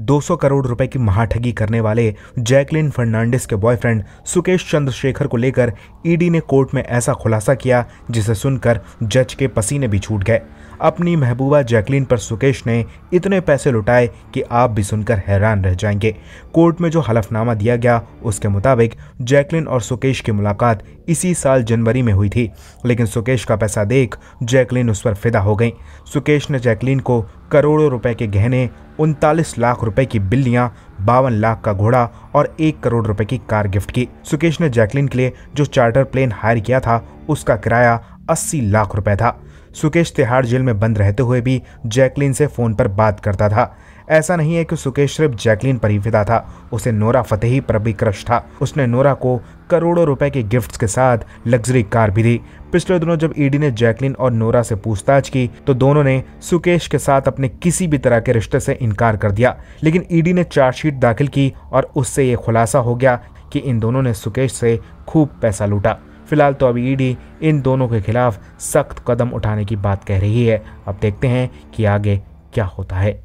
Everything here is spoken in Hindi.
200 करोड़ रुपए की महाठगी करने वाले जैकलिन फर्नांडिस के बॉयफ्रेंड सुकेश चंद्रशेखर को लेकर ईडी ने कोर्ट में ऐसा खुलासा किया जिसे सुनकर जज के पसीने भी छूट गए अपनी महबूबा जैकलिन पर सुकेश ने इतने पैसे लुटाए कि आप भी सुनकर हैरान रह जाएंगे कोर्ट में जो हलफनामा दिया गया उसके मुताबिक जैकलिन और सुकेश की मुलाकात इसी साल जनवरी में हुई थी लेकिन सुकेश का पैसा देख जैकलिन उस पर फिदा हो गई सुकेश ने जैकलिन को करोड़ों रुपए के गहने उनतालीस लाख रुपए की बिल्लियां बावन लाख का घोड़ा और एक करोड़ रुपए की कार गिफ्ट की सुकेश ने जैकलिन के लिए जो चार्टर प्लेन हायर किया था उसका किराया अस्सी लाख रुपए था सुकेश तिहाड़ जेल में बंद रहते हुए भी जैकलिन से फोन पर बात करता था ऐसा नहीं है कि सुकेश सिर्फ जैकलीन पर ही फिदा था उसे नोरा फतेही पर भी क्रश था उसने नोरा को करोड़ों रुपए के गिफ्ट्स के साथ लग्जरी कार भी दी पिछले दिनों जब ईडी ने जैकलीन और नोरा से पूछताछ की तो दोनों ने सुकेश के साथ अपने किसी भी तरह के रिश्ते से इनकार कर दिया लेकिन ईडी ने चार्जशीट दाखिल की और उससे ये खुलासा हो गया कि इन दोनों ने सुकेश से खूब पैसा लूटा फिलहाल तो अब ईडी इन दोनों के खिलाफ सख्त कदम उठाने की बात कह रही है अब देखते हैं कि आगे क्या होता है